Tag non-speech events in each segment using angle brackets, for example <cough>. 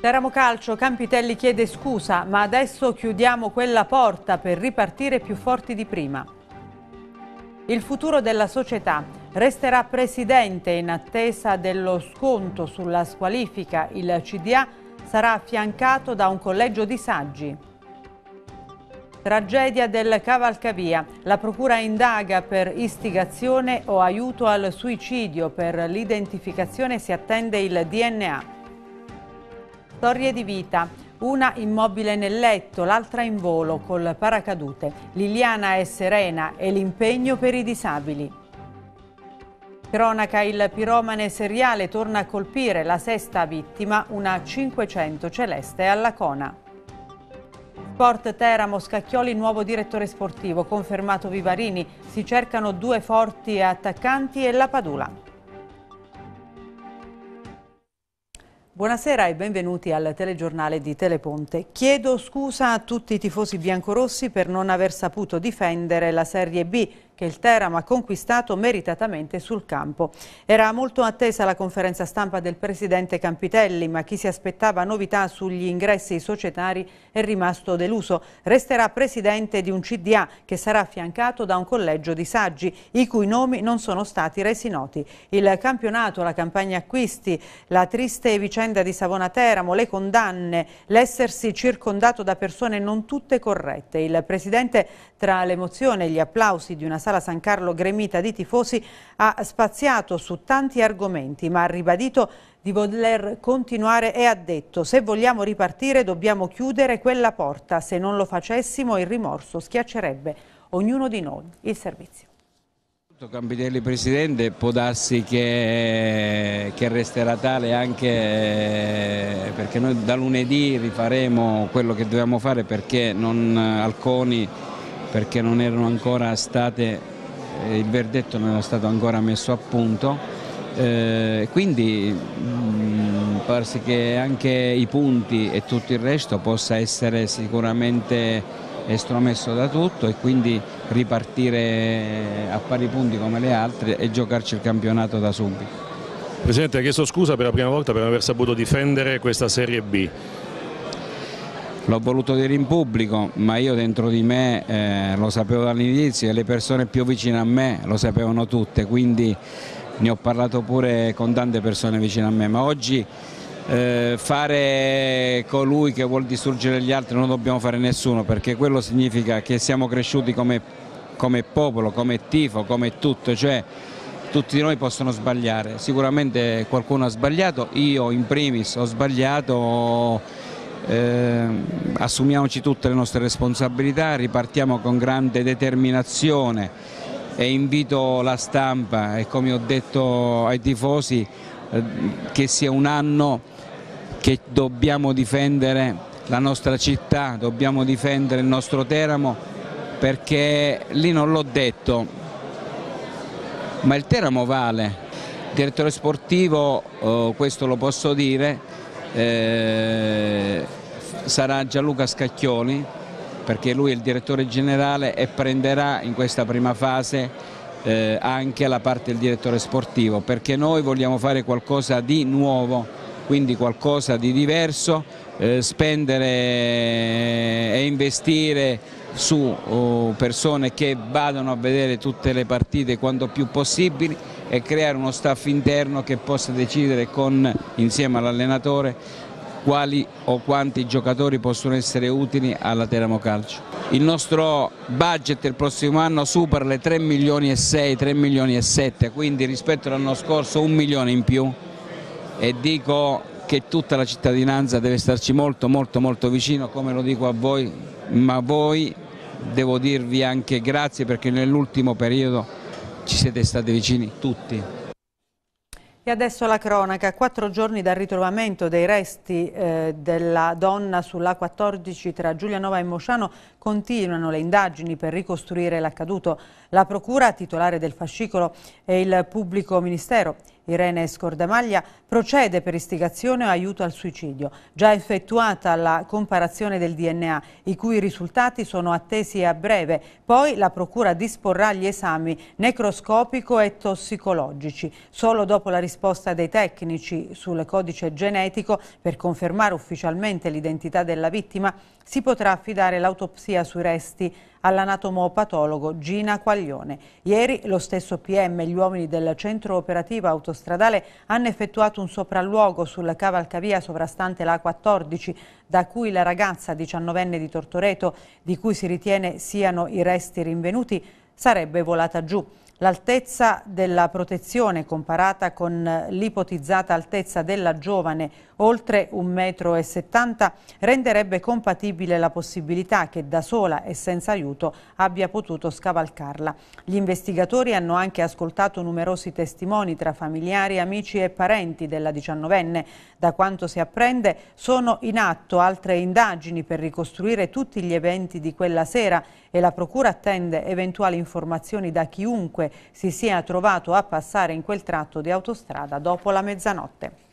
Teramo Calcio, Campitelli chiede scusa, ma adesso chiudiamo quella porta per ripartire più forti di prima. Il futuro della società resterà presidente in attesa dello sconto sulla squalifica. Il CDA sarà affiancato da un collegio di saggi. Tragedia del Cavalcavia. La procura indaga per istigazione o aiuto al suicidio. Per l'identificazione si attende il DNA. Storie di vita. Una immobile nel letto, l'altra in volo col paracadute. Liliana è serena e l'impegno per i disabili. Cronaca, il piromane seriale torna a colpire la sesta vittima, una 500 celeste alla Cona. Sport Teramo, Scacchioli, nuovo direttore sportivo, confermato Vivarini, si cercano due forti attaccanti e la Padula. Buonasera e benvenuti al telegiornale di Teleponte. Chiedo scusa a tutti i tifosi biancorossi per non aver saputo difendere la Serie B che il Teramo ha conquistato meritatamente sul campo. Era molto attesa la conferenza stampa del presidente Campitelli, ma chi si aspettava novità sugli ingressi societari è rimasto deluso. Resterà presidente di un CDA che sarà affiancato da un collegio di saggi, i cui nomi non sono stati resi noti. Il campionato, la campagna acquisti, la triste vicenda di Savona Teramo, le condanne, l'essersi circondato da persone non tutte corrette. Il presidente, tra l'emozione e gli applausi di una sala Sala San Carlo gremita di tifosi ha spaziato su tanti argomenti ma ha ribadito di voler continuare e ha detto se vogliamo ripartire dobbiamo chiudere quella porta, se non lo facessimo il rimorso schiaccerebbe ognuno di noi il servizio. Campitelli Presidente può darsi che, che, resterà tale anche perché noi da lunedì rifaremo quello che dobbiamo fare perché non, eh, Alconi perché non erano ancora state eh, il verdetto non era stato ancora messo a punto eh, quindi mh, mm, parsi che anche i punti e tutto il resto possa essere sicuramente estromesso da tutto e quindi ripartire a pari punti come le altre e giocarci il campionato da subito. Presidente, ha chiesto scusa per la prima volta per non aver saputo difendere questa Serie B. L'ho voluto dire in pubblico, ma io dentro di me eh, lo sapevo dall'inizio e le persone più vicine a me lo sapevano tutte, quindi ne ho parlato pure con tante persone vicine a me, ma oggi eh, fare colui che vuol distruggere gli altri non dobbiamo fare nessuno, perché quello significa che siamo cresciuti come, come popolo, come tifo, come tutto, cioè tutti di noi possono sbagliare, sicuramente qualcuno ha sbagliato, io in primis ho sbagliato eh, assumiamoci tutte le nostre responsabilità, ripartiamo con grande determinazione e invito la stampa e come ho detto ai tifosi eh, che sia un anno che dobbiamo difendere la nostra città, dobbiamo difendere il nostro Teramo perché lì non l'ho detto, ma il Teramo vale, il direttore sportivo, eh, questo lo posso dire, eh, sarà Gianluca Scacchioni perché lui è il direttore generale e prenderà in questa prima fase eh, anche la parte del direttore sportivo perché noi vogliamo fare qualcosa di nuovo quindi qualcosa di diverso eh, spendere eh, e investire su oh, persone che vadano a vedere tutte le partite quanto più possibili e creare uno staff interno che possa decidere con, insieme all'allenatore quali o quanti giocatori possono essere utili alla Teramo Calcio. Il nostro budget il prossimo anno supera le 3 milioni e 6, 3 milioni e 7, quindi rispetto all'anno scorso un milione in più e dico che tutta la cittadinanza deve starci molto molto molto vicino come lo dico a voi, ma voi devo dirvi anche grazie perché nell'ultimo periodo ci siete stati vicini tutti. E adesso la cronaca, quattro giorni dal ritrovamento dei resti eh, della donna sulla 14 tra Giulianova e Mosciano continuano le indagini per ricostruire l'accaduto. La procura titolare del fascicolo e il pubblico ministero Irene Scordamaglia, procede per istigazione o aiuto al suicidio. Già effettuata la comparazione del DNA, i cui risultati sono attesi a breve. Poi la Procura disporrà gli esami necroscopico e tossicologici. Solo dopo la risposta dei tecnici sul codice genetico per confermare ufficialmente l'identità della vittima si potrà affidare l'autopsia sui resti all'anatomopatologo Gina Quaglione. Ieri lo stesso PM e gli uomini del centro operativo autostradale hanno effettuato un sopralluogo sulla cavalcavia sovrastante la A14 da cui la ragazza 19enne di Tortoreto, di cui si ritiene siano i resti rinvenuti, sarebbe volata giù. L'altezza della protezione comparata con l'ipotizzata altezza della giovane, oltre 1,70 m, renderebbe compatibile la possibilità che da sola e senza aiuto abbia potuto scavalcarla. Gli investigatori hanno anche ascoltato numerosi testimoni tra familiari, amici e parenti della diciannovenne. Da quanto si apprende sono in atto altre indagini per ricostruire tutti gli eventi di quella sera e la Procura attende eventuali informazioni da chiunque si sia trovato a passare in quel tratto di autostrada dopo la mezzanotte.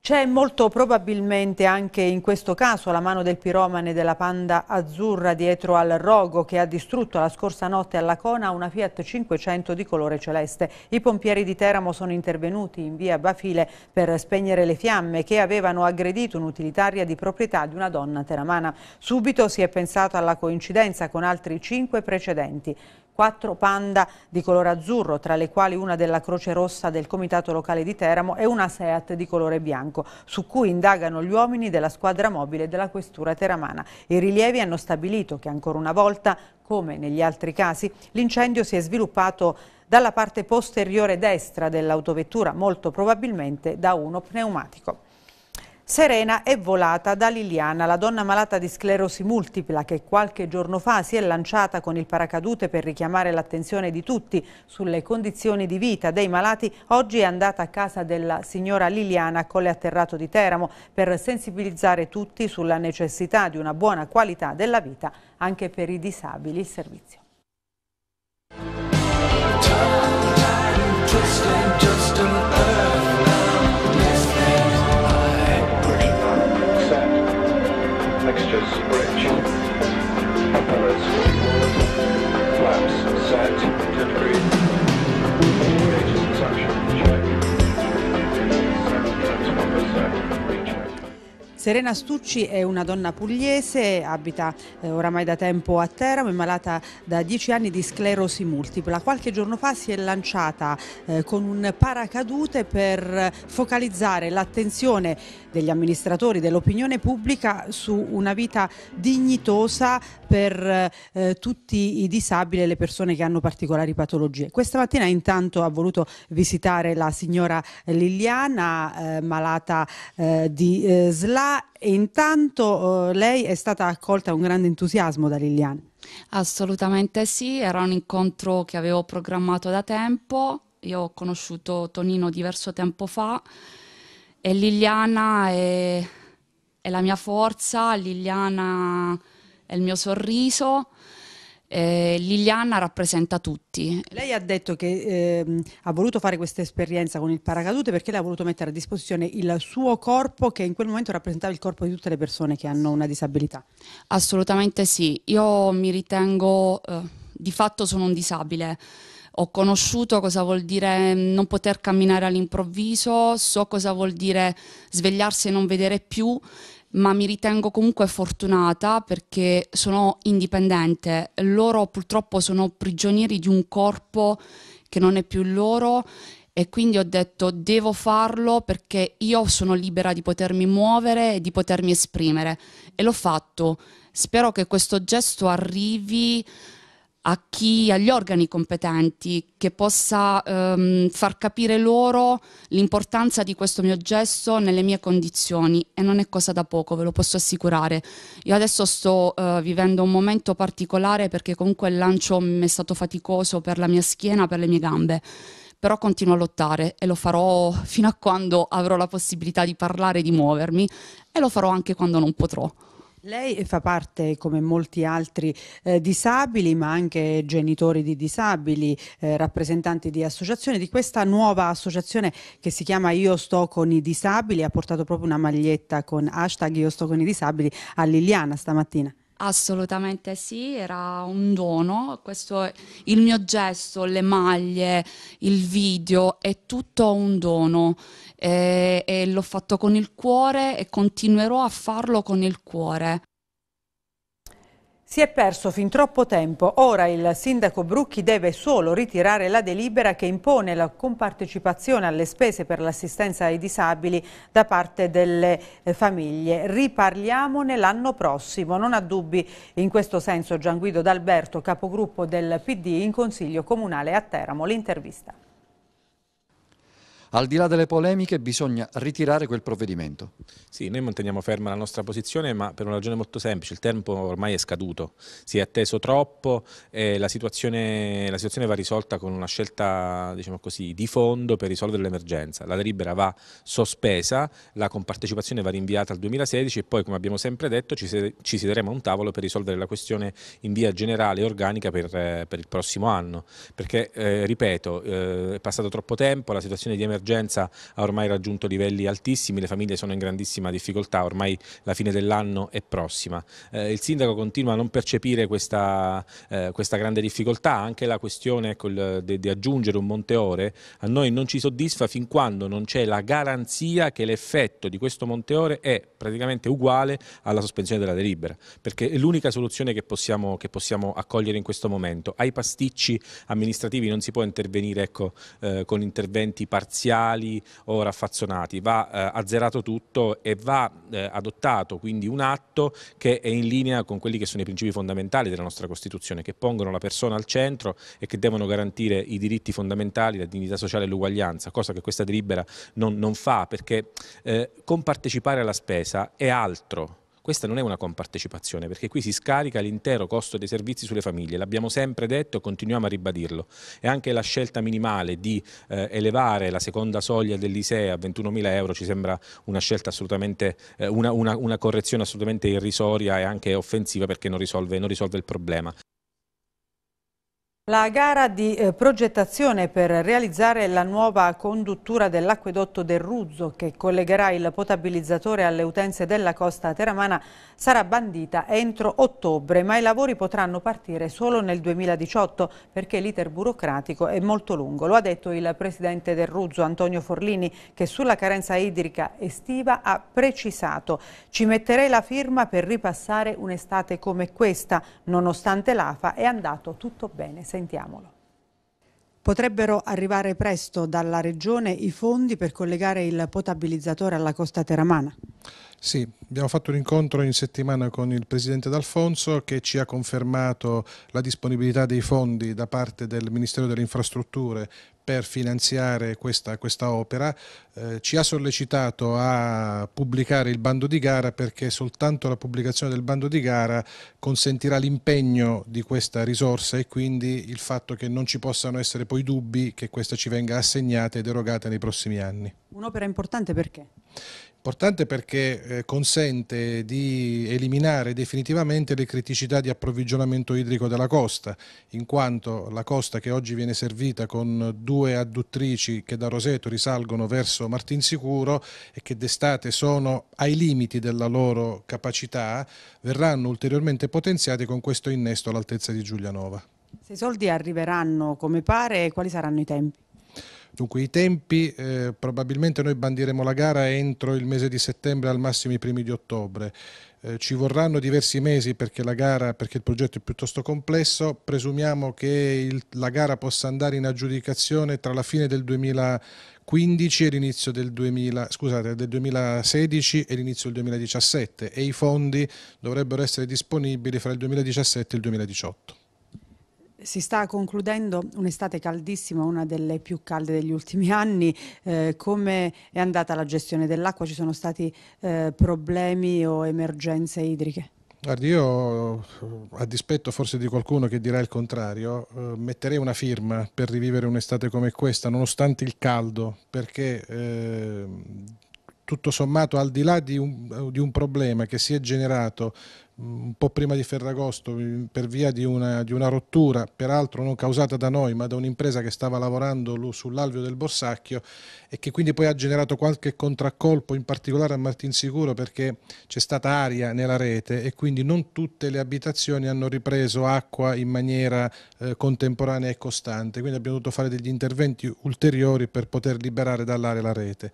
C'è molto probabilmente anche in questo caso la mano del piromane della panda azzurra dietro al rogo che ha distrutto la scorsa notte alla Cona una Fiat 500 di colore celeste. I pompieri di Teramo sono intervenuti in via Bafile per spegnere le fiamme che avevano aggredito un'utilitaria di proprietà di una donna teramana. Subito si è pensato alla coincidenza con altri cinque precedenti quattro panda di colore azzurro, tra le quali una della Croce Rossa del Comitato Locale di Teramo e una Seat di colore bianco, su cui indagano gli uomini della squadra mobile della Questura Teramana. I rilievi hanno stabilito che ancora una volta, come negli altri casi, l'incendio si è sviluppato dalla parte posteriore destra dell'autovettura, molto probabilmente da uno pneumatico. Serena è volata da Liliana, la donna malata di sclerosi multipla che qualche giorno fa si è lanciata con il paracadute per richiamare l'attenzione di tutti sulle condizioni di vita dei malati, oggi è andata a casa della signora Liliana Colle Atterrato di Teramo per sensibilizzare tutti sulla necessità di una buona qualità della vita anche per i disabili. Il servizio. Serena Stucci è una donna pugliese, abita eh, oramai da tempo a Teramo, è malata da dieci anni di sclerosi multipla. Qualche giorno fa si è lanciata eh, con un paracadute per focalizzare l'attenzione degli amministratori, dell'opinione pubblica su una vita dignitosa per eh, tutti i disabili e le persone che hanno particolari patologie. Questa mattina intanto ha voluto visitare la signora Liliana, eh, malata eh, di SLA eh, intanto eh, lei è stata accolta con grande entusiasmo da Liliana. Assolutamente sì, era un incontro che avevo programmato da tempo, io ho conosciuto Tonino diverso tempo fa e Liliana è, è la mia forza, Liliana è il mio sorriso eh, Liliana rappresenta tutti. Lei ha detto che eh, ha voluto fare questa esperienza con il paracadute perché lei ha voluto mettere a disposizione il suo corpo che in quel momento rappresentava il corpo di tutte le persone che hanno una disabilità. Assolutamente sì, io mi ritengo, eh, di fatto sono un disabile. Ho conosciuto cosa vuol dire non poter camminare all'improvviso, so cosa vuol dire svegliarsi e non vedere più ma mi ritengo comunque fortunata perché sono indipendente. Loro purtroppo sono prigionieri di un corpo che non è più loro e quindi ho detto devo farlo perché io sono libera di potermi muovere e di potermi esprimere e l'ho fatto. Spero che questo gesto arrivi a chi, agli organi competenti, che possa ehm, far capire loro l'importanza di questo mio gesto nelle mie condizioni e non è cosa da poco, ve lo posso assicurare. Io adesso sto eh, vivendo un momento particolare perché comunque il lancio mi è stato faticoso per la mia schiena, per le mie gambe però continuo a lottare e lo farò fino a quando avrò la possibilità di parlare, di muovermi e lo farò anche quando non potrò. Lei fa parte, come molti altri eh, disabili, ma anche genitori di disabili, eh, rappresentanti di associazioni, di questa nuova associazione che si chiama Io sto con i disabili, ha portato proprio una maglietta con hashtag Io sto con i disabili a Liliana stamattina. Assolutamente sì, era un dono. Questo, il mio gesto, le maglie, il video, è tutto un dono e, eh, e l'ho fatto con il cuore e continuerò a farlo con il cuore. Si è perso fin troppo tempo, ora il sindaco Brucchi deve solo ritirare la delibera che impone la compartecipazione alle spese per l'assistenza ai disabili da parte delle eh, famiglie. Riparliamone l'anno prossimo, non ha dubbi in questo senso Gianguido D'Alberto, capogruppo del PD in Consiglio Comunale a Teramo, l'intervista al di là delle polemiche bisogna ritirare quel provvedimento. Sì, noi manteniamo ferma la nostra posizione ma per una ragione molto semplice, il tempo ormai è scaduto, si è atteso troppo e la situazione, la situazione va risolta con una scelta diciamo così, di fondo per risolvere l'emergenza, la delibera va sospesa, la compartecipazione va rinviata al 2016 e poi come abbiamo sempre detto ci, ci siederemo a un tavolo per risolvere la questione in via generale e organica per, per il prossimo anno, perché eh, ripeto eh, è passato troppo tempo, la situazione di emergenza l'emergenza ha ormai raggiunto livelli altissimi, le famiglie sono in grandissima difficoltà, ormai la fine dell'anno è prossima. Eh, il sindaco continua a non percepire questa, eh, questa grande difficoltà, anche la questione ecco, di aggiungere un monteore a noi non ci soddisfa fin quando non c'è la garanzia che l'effetto di questo monteore è praticamente uguale alla sospensione della delibera, perché è l'unica soluzione che possiamo, che possiamo accogliere in questo momento. Ai pasticci amministrativi non si può intervenire ecco, eh, con interventi parziali parziali o raffazzonati, va eh, azzerato tutto e va eh, adottato quindi un atto che è in linea con quelli che sono i principi fondamentali della nostra Costituzione, che pongono la persona al centro e che devono garantire i diritti fondamentali, la dignità sociale e l'uguaglianza, cosa che questa delibera non, non fa, perché eh, compartecipare alla spesa è altro questa non è una compartecipazione perché qui si scarica l'intero costo dei servizi sulle famiglie, l'abbiamo sempre detto e continuiamo a ribadirlo. E anche la scelta minimale di eh, elevare la seconda soglia dell'ISEE a 21.000 euro ci sembra una scelta assolutamente, eh, una, una, una, correzione assolutamente irrisoria e anche offensiva perché non risolve, non risolve il problema. La gara di eh, progettazione per realizzare la nuova conduttura dell'acquedotto del Ruzzo che collegherà il potabilizzatore alle utenze della costa teramana sarà bandita entro ottobre, ma i lavori potranno partire solo nel 2018 perché l'iter burocratico è molto lungo. Lo ha detto il presidente del Ruzzo Antonio Forlini che sulla carenza idrica estiva ha precisato ci metterei la firma per ripassare un'estate come questa, nonostante l'AFA è andato tutto bene. Sentiamolo. Potrebbero arrivare presto dalla Regione i fondi per collegare il potabilizzatore alla costa teramana? Sì, abbiamo fatto un incontro in settimana con il Presidente D'Alfonso che ci ha confermato la disponibilità dei fondi da parte del Ministero delle Infrastrutture per finanziare questa, questa opera, eh, ci ha sollecitato a pubblicare il bando di gara perché soltanto la pubblicazione del bando di gara consentirà l'impegno di questa risorsa e quindi il fatto che non ci possano essere poi dubbi che questa ci venga assegnata ed erogata nei prossimi anni. Un'opera importante perché? Importante perché eh, consente di eliminare definitivamente le criticità di approvvigionamento idrico della costa, in quanto la costa che oggi viene servita con due adduttrici che da Roseto risalgono verso Martinsicuro e che d'estate sono ai limiti della loro capacità, verranno ulteriormente potenziate con questo innesto all'altezza di Giulianova. Se i soldi arriveranno come pare, quali saranno i tempi? Dunque i tempi, eh, probabilmente noi bandiremo la gara entro il mese di settembre, al massimo i primi di ottobre. Eh, ci vorranno diversi mesi perché, gara, perché il progetto è piuttosto complesso, presumiamo che il, la gara possa andare in aggiudicazione tra la fine del 2015 e l'inizio del, 2000, scusate, del 2016 e l'inizio del 2017 e i fondi dovrebbero essere disponibili fra il 2017 e il 2018. Si sta concludendo un'estate caldissima, una delle più calde degli ultimi <laughs> anni. Eh, come è andata la gestione dell'acqua? Ci sono stati eh, problemi o emergenze idriche? Guardi, io a dispetto forse di qualcuno che dirà il contrario, eh, metterei una firma per rivivere un'estate come questa, nonostante il caldo, perché ehm, tutto sommato al di là di un, di un problema che si è generato un po' prima di Ferragosto mm, per via di una, di una, rottura, peraltro non causata da noi ma da un'impresa che stava lavorando sull'alveo del Borsacchio e che quindi poi ha generato qualche contraccolpo in particolare a Martinsicuro perché c'è stata aria nella rete e quindi non tutte le abitazioni hanno ripreso acqua in maniera eh, contemporanea e costante, quindi abbiamo dovuto fare degli interventi ulteriori per poter liberare dall'aria la rete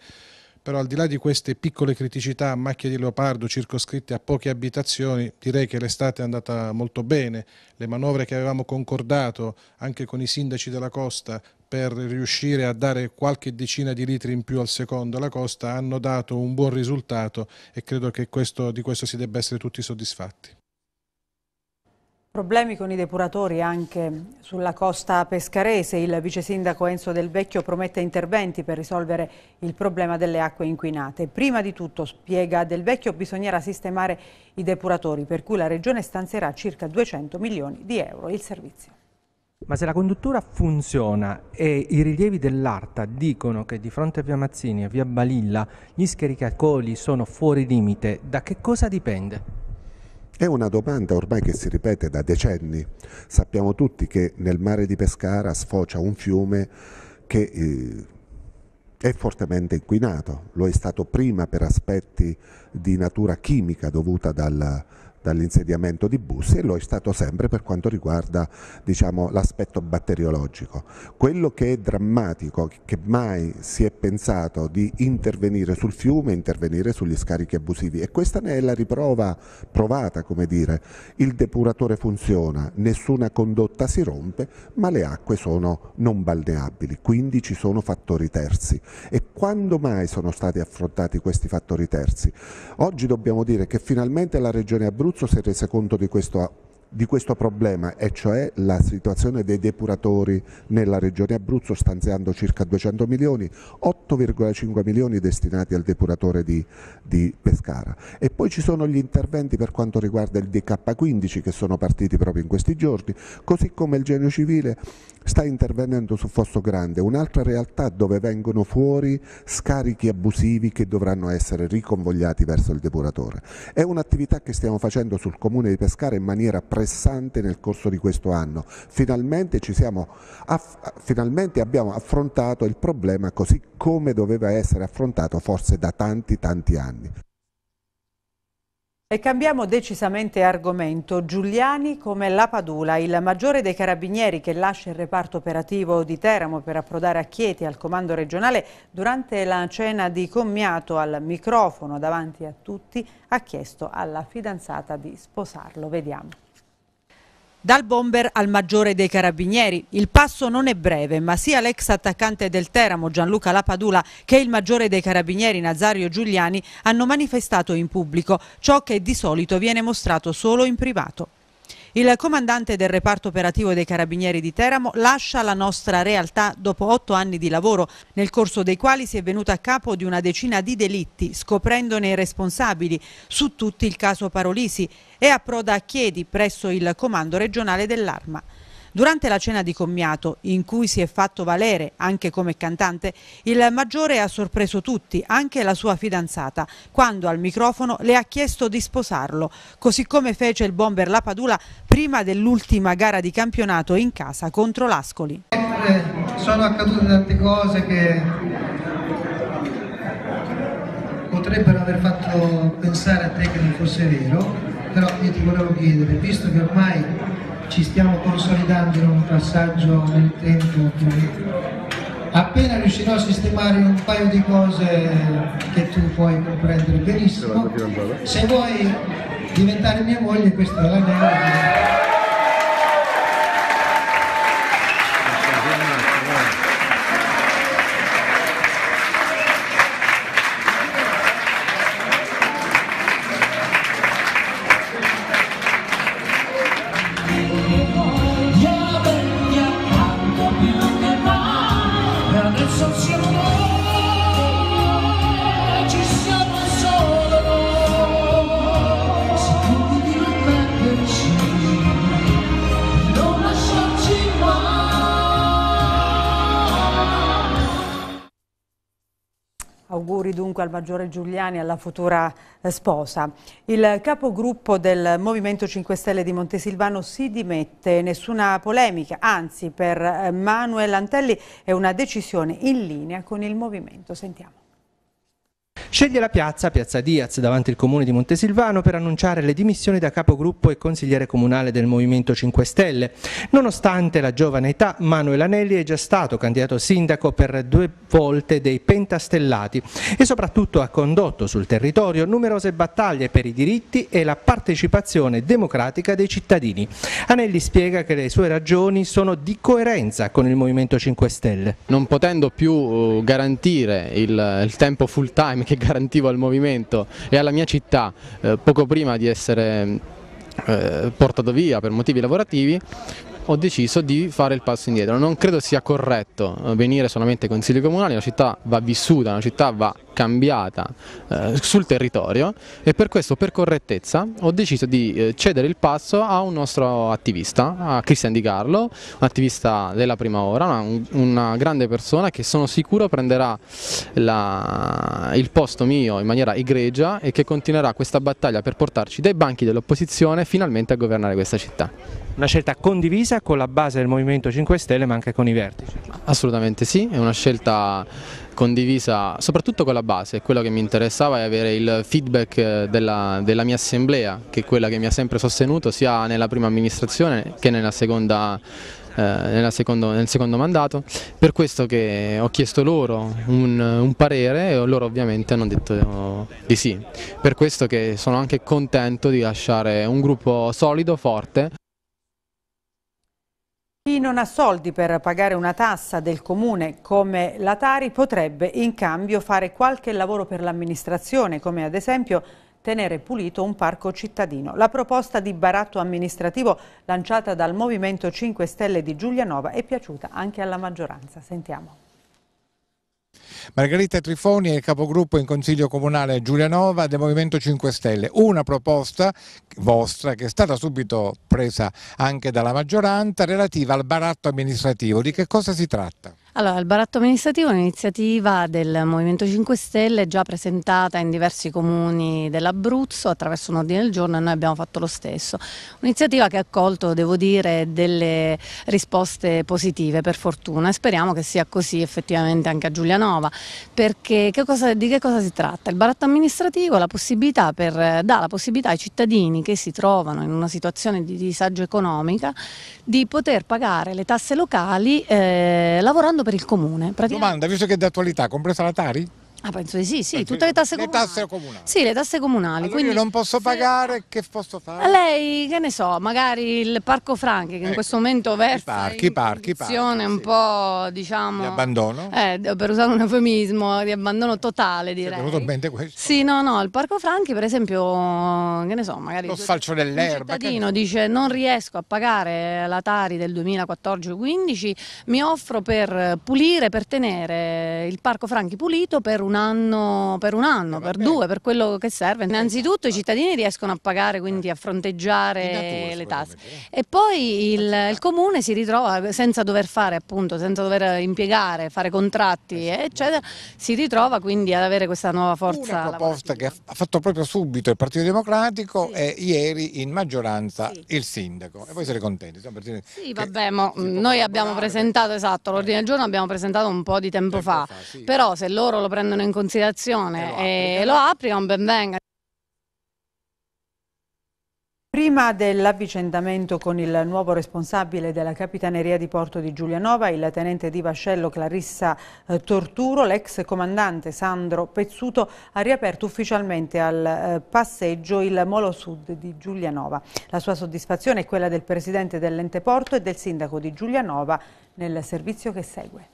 però al di là di queste piccole criticità a macchia di leopardo circoscritte a poche abitazioni, direi che l'estate è andata molto bene, le manovre che avevamo concordato anche con i sindaci della costa per riuscire a dare qualche decina di litri in più al secondo alla costa hanno dato un buon risultato e credo che questo, di questo si debba essere tutti soddisfatti. Problemi con i depuratori anche sulla costa pescarese. Il vice sindaco Enzo Del Vecchio promette interventi per risolvere il problema delle acque inquinate. Prima di tutto, spiega Del Vecchio, bisognerà sistemare i depuratori, per cui la Regione stanzierà circa 200 milioni di euro il servizio. Ma se la conduttura funziona e i rilievi dell'ARTA dicono che di fronte a via Mazzini e via Balilla gli schericacoli sono fuori limite, da che cosa dipende? È una domanda ormai che si ripete da decenni. Sappiamo tutti che nel mare di Pescara sfocia un fiume che eh, è fortemente inquinato, lo è stato prima per aspetti di natura chimica dovuta dalla, dall'insediamento di Bussi e lo è stato sempre per quanto riguarda diciamo, l'aspetto batteriologico. Quello che è drammatico, che mai si è pensato di intervenire sul fiume, intervenire sugli scarichi abusivi e questa ne è la riprova provata, come dire, il depuratore funziona, nessuna condotta si rompe, ma le acque sono non balneabili, quindi ci sono fattori terzi. E quando mai sono stati affrontati questi fattori terzi? Oggi dobbiamo dire che finalmente la Regione Abruzzo Abruzzo si è resa conto di questo, di questo problema e cioè la situazione dei depuratori nella regione Abruzzo stanziando circa 200 milioni, 8,5 milioni destinati al depuratore di, di, Pescara e poi ci sono gli interventi per quanto riguarda il DK15 che sono partiti proprio in questi giorni, così come il genio civile sta intervenendo su Fosso Grande, un'altra realtà dove vengono fuori scarichi abusivi che dovranno essere riconvogliati verso il depuratore. È un'attività che stiamo facendo sul Comune di Pescara in maniera pressante nel corso di questo anno. Finalmente, finalmente abbiamo affrontato il problema così come doveva essere affrontato forse da tanti tanti anni. E cambiamo decisamente argomento. Giuliani come la Padula, il maggiore dei carabinieri che lascia il reparto operativo di Teramo per approdare a Chieti al comando regionale, durante la cena di commiato al microfono davanti a tutti, ha chiesto alla fidanzata di sposarlo. Vediamo. Dal bomber al maggiore dei carabinieri. Il passo non è breve, ma sia l'ex attaccante del Teramo Gianluca Lapadula che il maggiore dei carabinieri Nazario Giuliani hanno manifestato in pubblico ciò che di solito viene mostrato solo in privato. Il comandante del reparto operativo dei Carabinieri di Teramo lascia la nostra realtà dopo otto anni di lavoro, nel corso dei quali si è venuto a capo di una decina di delitti, scoprendone i responsabili, su tutti il caso Parolisi, e approda a Chiedi presso il comando regionale dell'Arma. Durante la cena di commiato, in cui si è fatto valere anche come cantante, il maggiore ha sorpreso tutti, anche la sua fidanzata, quando al microfono le ha chiesto di sposarlo, così come fece il bomber La Padula prima dell'ultima gara di campionato in casa contro l'Ascoli. Sono accadute tante cose che potrebbero aver fatto pensare a te che non fosse vero, però io ti volevo chiedere, visto che ormai ci stiamo consolidando in un passaggio nel tempo che appena riuscirò a sistemare un paio di cose che tu puoi comprendere benissimo, se vuoi diventare mia moglie questa è la mia. auguri dunque al Maggiore Giuliani e alla futura eh, sposa. Il capogruppo del Movimento 5 Stelle di Montesilvano si dimette, nessuna polemica, anzi per eh, Manuel Antelli è una decisione in linea con il Movimento. Sentiamo. Sceglie la piazza, Piazza Diaz, davanti al comune di Montesilvano per annunciare le dimissioni da capogruppo e consigliere comunale del Movimento 5 Stelle. Nonostante la giovane età, Manuel Anelli è già stato candidato sindaco per due volte dei pentastellati e soprattutto ha condotto sul territorio numerose battaglie per i diritti e la partecipazione democratica dei cittadini. Anelli spiega che le sue ragioni sono di coerenza con il Movimento 5 Stelle. Non potendo più eh, garantire il, il tempo full time che garantivo al movimento e alla mia città eh, poco prima di essere eh, portato via per motivi lavorativi ho deciso di fare il passo indietro. Non credo sia corretto eh, venire solamente ai consigli comunali, la città va vissuta, la città va cambiata eh, sul territorio e per questo, per correttezza, ho deciso di eh, cedere il passo a un nostro attivista, a Cristian Di Carlo, un attivista della prima ora, una, una grande persona che sono sicuro prenderà la, il posto mio in maniera egregia e che continuerà questa battaglia per portarci dai banchi dell'opposizione finalmente a governare questa città una scelta condivisa con la base del Movimento 5 Stelle ma anche con i vertici. Assolutamente sì, è una scelta condivisa soprattutto con la base, quello che mi interessava è avere il feedback eh, della, della, mia assemblea, che è quella che mi ha sempre sostenuto sia nella prima amministrazione che nella seconda eh, secondo, nel secondo mandato, per questo che ho chiesto loro un, un, parere e loro ovviamente hanno detto di sì, per questo che sono anche contento di lasciare un gruppo solido, forte. Chi non ha soldi per pagare una tassa del comune come la Tari potrebbe in cambio fare qualche lavoro per l'amministrazione, come ad esempio tenere pulito un parco cittadino. La proposta di baratto amministrativo lanciata dal Movimento 5 Stelle di Giulianova è piaciuta anche alla maggioranza. Sentiamo. Margherita Trifoni è il capogruppo in Consiglio Comunale Giulianova del Movimento 5 Stelle. Una proposta vostra che è stata subito presa anche dalla maggioranza relativa al baratto amministrativo. Di che cosa si tratta? Allora, il baratto amministrativo è un'iniziativa del Movimento 5 Stelle già presentata in diversi comuni dell'Abruzzo attraverso un ordine del giorno e noi abbiamo fatto lo stesso. Un'iniziativa che ha accolto, devo dire, delle risposte positive per fortuna e speriamo che sia così effettivamente anche a Giulianova perché che cosa, di che cosa si tratta? Il baratto amministrativo la per, dà la possibilità ai cittadini che si trovano in una situazione di disagio economica di poter pagare le tasse locali eh, lavorando per il comune. Domanda, visto che è d'attualità, compresa la Tari? Ah, penso di sì, sì, penso tutte le tasse comunali. Le tasse comunali. Sì, le tasse comunali. Allora quindi io non posso pagare, se... che posso fare? A lei, che ne so, magari il Parco Franchi che ecco. in eh, questo momento versa I parchi, in parchi, parchi, un sì. po', diciamo... Di abbandono? Eh, per usare un eufemismo, di abbandono totale direi. È venuto bene questo? Sì, no, no, il Parco Franchi per esempio, che ne so, magari... Lo sfalcio dell'erba. Il cittadino dice non riesco a pagare la Tari del 2014-15, mi offro per pulire, per tenere il Parco Franchi pulito per un un anno, per, un anno, eh, per due, per quello che serve. Eh, Innanzitutto i cittadini riescono a pagare, quindi a fronteggiare le tasse. E poi il, il comune si ritrova senza dover fare appunto, senza dover impiegare, fare contratti, eh, eccetera, si ritrova quindi ad avere questa nuova forza. Una proposta lavorativa. che ha fatto proprio subito il Partito Democratico sì. e ieri in maggioranza sì. il sindaco. E voi siete contenti? Insomma, per sì, vabbè, mo, mm, noi abbiamo presentato, esatto, l'ordine del giorno abbiamo presentato un po' di tempo, tempo fa, fa sì. però se loro lo prendono in in considerazione eh, e, e lo applica, ben venga. Prima dell'avvicendamento con il nuovo responsabile della Capitaneria di Porto di Giulianova, il tenente di vascello Clarissa eh, Torturo, l'ex comandante Sandro Pezzuto ha riaperto ufficialmente al eh, passeggio il Molo Sud di Giulianova. La sua soddisfazione è quella del presidente dell'ente Porto e del sindaco di Giulianova nel servizio che segue.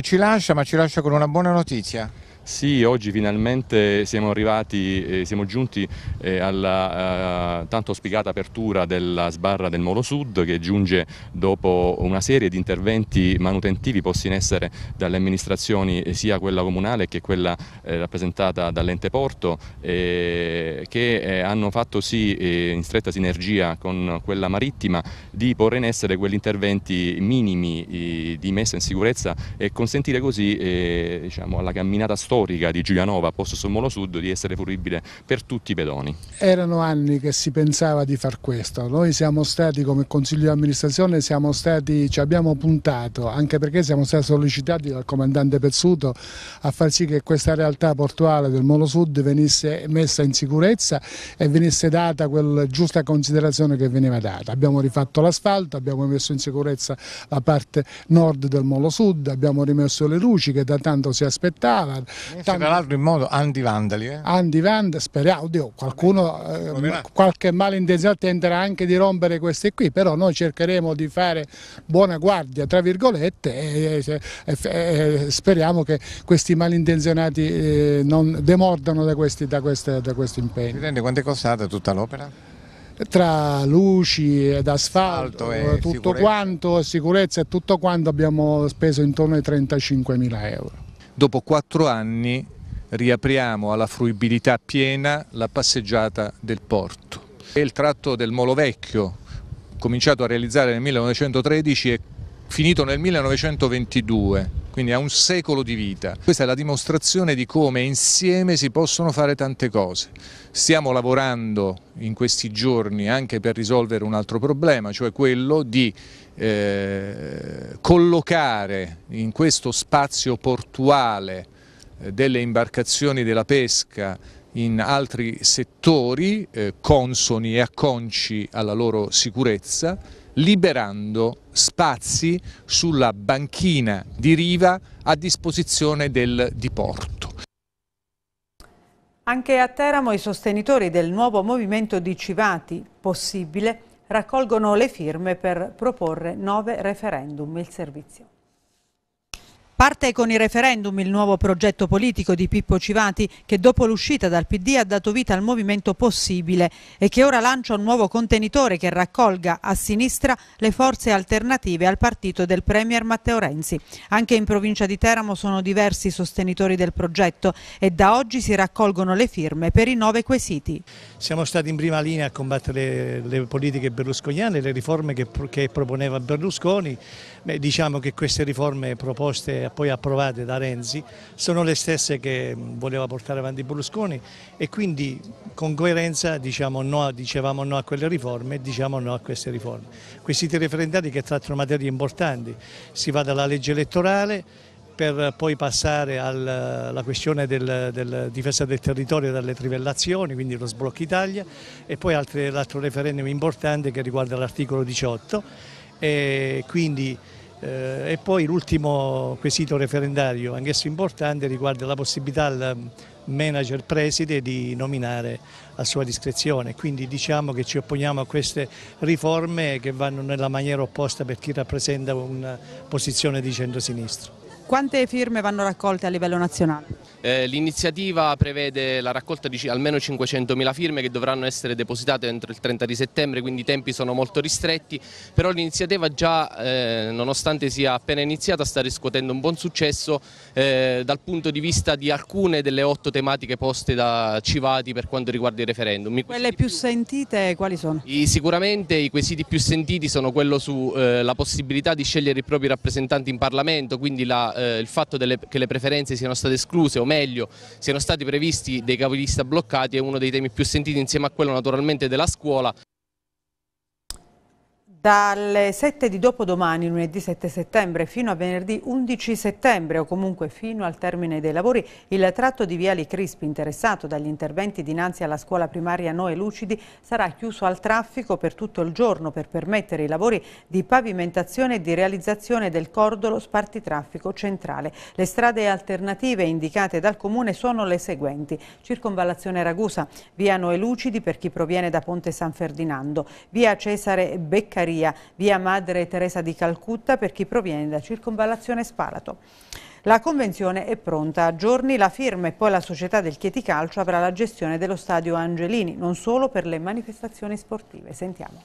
Ci lascia, ma ci lascia con una buona notizia. Sì, oggi finalmente siamo arrivati, eh, siamo giunti eh, alla eh, tanto auspicata apertura della sbarra del Molo Sud che giunge dopo una serie di interventi manutentivi posti in essere dalle amministrazioni eh, sia quella comunale che quella eh, rappresentata dall'ente porto eh, che hanno fatto sì in stretta sinergia con quella marittima di porre in essere quegli interventi minimi di messa in sicurezza e consentire così diciamo, alla camminata storica storica di Giulianova, posto sul Molo Sud, di essere fruibile per tutti i pedoni. Erano anni che si pensava di far questo, noi siamo stati come Consiglio di amministrazione, stati, ci abbiamo puntato, anche perché siamo stati sollecitati dal comandante Pezzuto a far sì che questa realtà portuale del Molo Sud venisse messa in sicurezza e venisse data quella giusta considerazione che veniva data. Abbiamo rifatto l'asfalto, abbiamo messo in sicurezza la parte nord del Molo Sud, abbiamo rimesso le luci che da tanto si aspettava, tra l'altro in modo antivandali. Eh? Antivandali, speriamo, oddio, qualcuno, eh, qualche malintenzionato tenterà anche di rompere queste qui, però noi cercheremo di fare buona guardia, tra virgolette, e, e, e speriamo che questi malintenzionati eh, non demordano da questi, da queste, da questi impegni. Presidente, quanto è costata tutta l'opera? tra luci ed asfalto, e tutto sicurezza. quanto, sicurezza e tutto quanto abbiamo speso intorno ai 35 mila euro dopo quattro anni riapriamo alla fruibilità piena la passeggiata del porto. È il tratto del Molo Vecchio, cominciato a realizzare nel 1913 e finito nel 1922 quindi ha un secolo di vita. Questa è la dimostrazione di come insieme si possono fare tante cose. Stiamo lavorando in questi giorni anche per risolvere un altro problema, cioè quello di eh, collocare in questo spazio portuale eh, delle imbarcazioni della pesca in altri settori eh, consoni e acconci alla loro sicurezza liberando spazi sulla banchina di riva a disposizione del diporto. Anche a Teramo i sostenitori del nuovo movimento di Civati, possibile, raccolgono le firme per proporre nove referendum. Il servizio. Parte con il referendum il nuovo progetto politico di Pippo Civati che dopo l'uscita dal PD ha dato vita al movimento Possibile e che ora lancia un nuovo contenitore che raccolga a sinistra le forze alternative al partito del Premier Matteo Renzi. Anche in provincia di Teramo sono diversi i sostenitori del progetto e da oggi si raccolgono le firme per i nove quesiti. Siamo stati in prima linea a combattere le, le politiche berlusconiane, le riforme che, che proponeva Berlusconi Beh, diciamo che queste riforme proposte e poi approvate da Renzi sono le stesse che mm, voleva portare avanti Berlusconi e quindi con coerenza diciamo no, dicevamo no a quelle riforme e diciamo no a queste riforme. Questi tre referendari che trattano materie importanti, si va dalla legge elettorale per poi passare alla eh, questione della del difesa del territorio dalle trivellazioni, quindi lo sblocco Italia e poi l'altro referendum importante che riguarda l'articolo 18 e, quindi, eh, e poi l'ultimo quesito referendario, anch'esso importante, riguarda la possibilità al mm, manager preside di nominare a sua discrezione, quindi diciamo che ci opponiamo a queste riforme che vanno nella maniera opposta per chi rappresenta una posizione di centro-sinistro. Quante firme vanno raccolte a livello nazionale? Eh, l'iniziativa prevede la raccolta di almeno 500.000 firme che dovranno essere depositate entro il 30 di settembre, quindi i tempi sono molto ristretti, però l'iniziativa già, eh, nonostante sia appena iniziata, sta riscuotendo un buon successo eh, dal punto di vista di alcune delle otto tematiche poste da Civati per quanto riguarda i referendum. Quelle più, sentite quali sono? sicuramente i quesiti più sentiti sono quello sulla possibilità di scegliere i propri rappresentanti in Parlamento, quindi la, il fatto delle, che le preferenze siano state escluse o meno meglio siano stati previsti dei capolista bloccati è uno dei temi più sentiti insieme a quello naturalmente della scuola dalle 7 di dopodomani, lunedì 7 settembre, fino a venerdì 11 settembre o comunque fino al termine dei lavori, il tratto di Viali Crispi interessato dagli interventi dinanzi alla scuola primaria Noe Lucidi sarà chiuso al traffico per tutto il giorno per permettere i lavori di pavimentazione e di realizzazione del cordolo spartitraffico centrale. Le strade alternative indicate dal Comune sono le seguenti. Circonvallazione Ragusa, via Noe Lucidi per chi proviene da Ponte San Ferdinando, via Cesare Beccarini Maria, via Madre Teresa di Calcutta per chi proviene da Circonvallazione Spalato. La convenzione è pronta, a giorni la firma e poi la società del Chieti Calcio avrà la gestione dello stadio Angelini, non solo per le manifestazioni sportive. Sentiamo.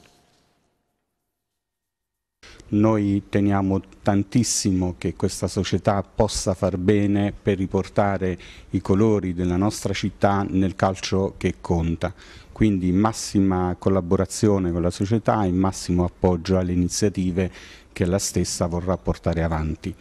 Noi teniamo tantissimo che questa società possa far bene per riportare i colori della nostra città nel calcio che conta quindi in massima collaborazione con la società e in massimo appoggio alle iniziative che la stessa vorrà portare avanti.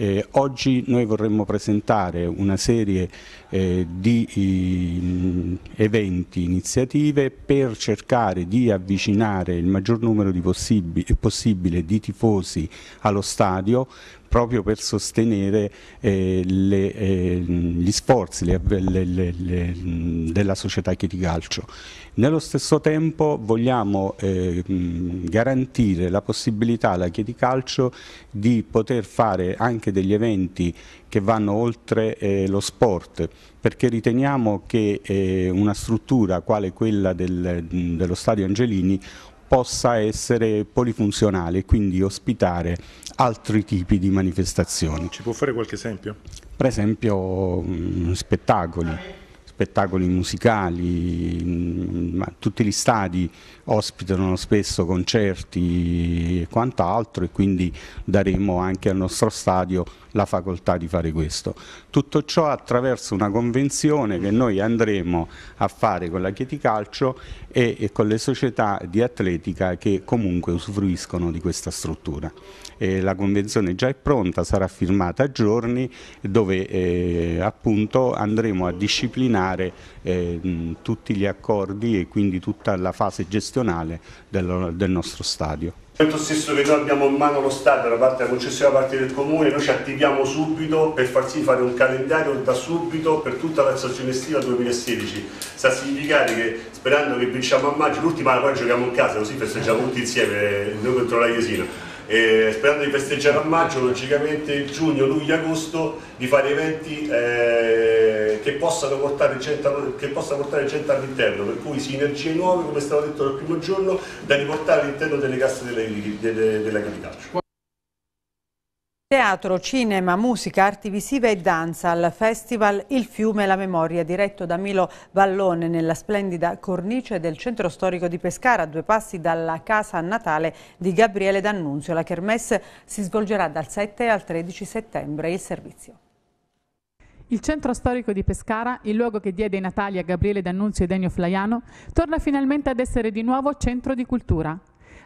Eh, oggi noi vorremmo presentare una serie eh, di eh, eventi, iniziative per cercare di avvicinare il maggior numero di possib possibile di tifosi allo stadio proprio per sostenere eh, le, eh, gli sforzi le, le, della società calcio. Nello stesso tempo vogliamo eh, garantire la possibilità alla Calcio di poter fare anche degli eventi che vanno oltre eh, lo sport, perché riteniamo che eh, una struttura quale quella del, dello Stadio Angelini possa essere polifunzionale e quindi ospitare altri tipi di manifestazioni. Ci può fare qualche esempio? Per esempio mm, spettacoli spettacoli musicali, tutti gli stadi ospitano spesso concerti e quant'altro e quindi daremo anche al nostro stadio la facoltà di fare questo. Tutto ciò attraverso una convenzione che noi andremo a fare con la Chieti Calcio e, e con le società di atletica che comunque usufruiscono di questa struttura eh, la convenzione già è pronta, sarà firmata a giorni dove eh, appunto andremo a disciplinare eh, tutti gli accordi e quindi tutta la fase gestionale del, del nostro stadio. Nel momento stesso che noi abbiamo in mano lo stadio la parte concessione da parte del comune, noi ci attiviamo subito per far farsi fare un calendario da subito per tutta la stagione estiva 2016. Sta a significare che sperando che vinciamo a maggio, l'ultima la poi giochiamo in casa, così festeggiamo tutti insieme eh, noi contro la Chiesina eh, sperando di festeggiare a maggio, logicamente giugno, luglio, agosto, di fare eventi eh, che, possano portare gente, all'interno, per cui sinergie nuove, come stavo detto dal primo giorno, da riportare all'interno delle casse della dell'agricoltura. Teatro, cinema, musica, arti visive e danza al festival Il Fiume e la Memoria, diretto da Milo Vallone nella splendida cornice del centro storico di Pescara, a due passi dalla casa natale di Gabriele D'Annunzio. La Kermesse si svolgerà dal 7 al 13 settembre. Il servizio. Il centro storico di Pescara, il luogo che diede i Natali a Gabriele D'Annunzio e Denio Flaiano, torna finalmente ad essere di nuovo centro di cultura.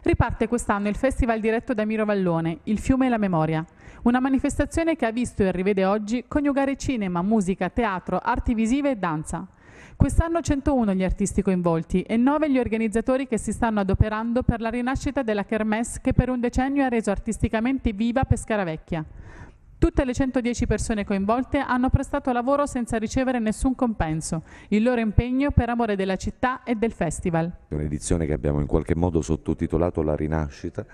Riparte quest'anno il festival diretto da Miro Vallone, Il fiume e la memoria. Una manifestazione che ha visto e rivede oggi coniugare cinema, musica, teatro, arti visive e danza. Quest'anno 101 gli artisti coinvolti e 9 gli organizzatori che si stanno adoperando per la rinascita della Kermesse che per un decennio ha reso artisticamente viva Pescara Vecchia. Tutte le 110 persone coinvolte hanno prestato lavoro senza ricevere nessun compenso, il loro impegno per amore della città e del festival. Un'edizione che abbiamo in qualche modo sottotitolato La rinascita,